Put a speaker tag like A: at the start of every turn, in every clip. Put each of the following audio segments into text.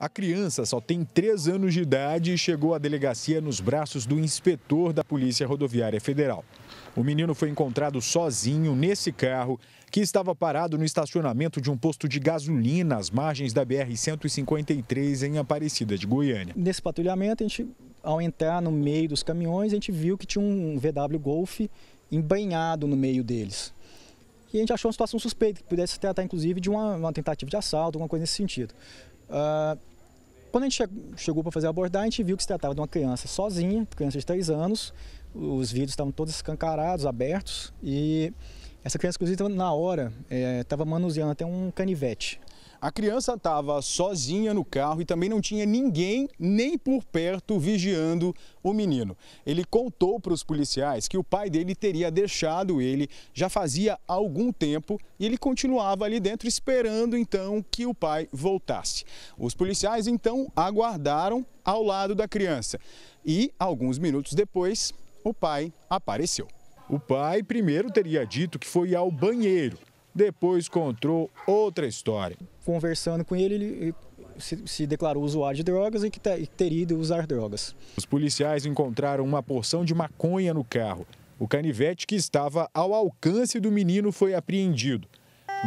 A: A criança só tem 3 anos de idade e chegou à delegacia nos braços do inspetor da Polícia Rodoviária Federal. O menino foi encontrado sozinho nesse carro que estava parado no estacionamento de um posto de gasolina às margens da BR-153 em Aparecida de Goiânia.
B: Nesse patrulhamento, a gente, ao entrar no meio dos caminhões, a gente viu que tinha um VW Golf embanhado no meio deles. E a gente achou uma situação suspeita, que pudesse tratar inclusive de uma, uma tentativa de assalto, alguma coisa nesse sentido. Uh, quando a gente chegou para fazer a abordagem, a gente viu que se tratava de uma criança sozinha, criança de 3 anos, os vidros estavam todos escancarados, abertos, e essa criança, inclusive, na
A: hora, estava eh, é, manuseando até um canivete. A criança estava sozinha no carro e também não tinha ninguém nem por perto vigiando o menino. Ele contou para os policiais que o pai dele teria deixado ele já fazia algum tempo e ele continuava ali dentro esperando então que o pai voltasse. Os policiais então aguardaram ao lado da criança e alguns minutos depois o pai apareceu. O pai primeiro teria dito que foi ao banheiro, depois contou outra história
B: conversando com ele, ele se,
A: se, declarou usuário de drogas e que, te, teria ido usar drogas. Os policiais encontraram uma porção de maconha no carro. O canivete que estava ao alcance do menino foi apreendido.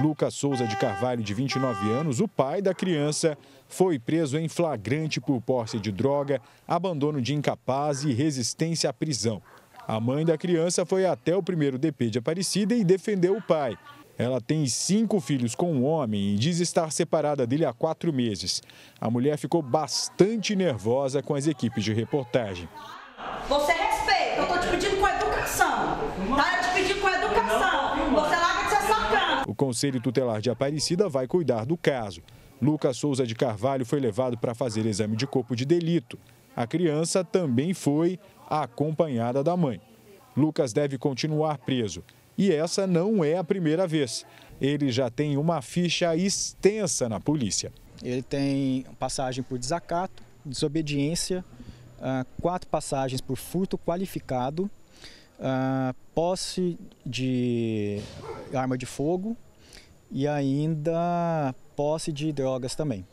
A: Lucas Souza de Carvalho, de 29 anos, o pai da criança, foi preso em flagrante por posse de droga, abandono de incapaz e resistência à prisão. A mãe da criança foi até o primeiro DP de Aparecida e defendeu o pai. Ela tem cinco filhos com um homem e diz estar separada dele há quatro meses. A mulher ficou bastante nervosa com as equipes de reportagem. Você respeita, eu estou te pedindo com educação. Tá? Eu te pedindo com educação. Você larga de ser sacana. O Conselho Tutelar de Aparecida vai cuidar do caso. Lucas Souza de Carvalho foi levado para fazer exame de corpo de delito. A criança também foi acompanhada da mãe. Lucas deve continuar preso e essa não é a primeira vez. Ele já tem uma ficha extensa na polícia.
B: Ele tem passagem por desacato, desobediência, ah, quatro passagens por furto qualificado, ah, posse de arma de fogo e ainda posse de drogas também.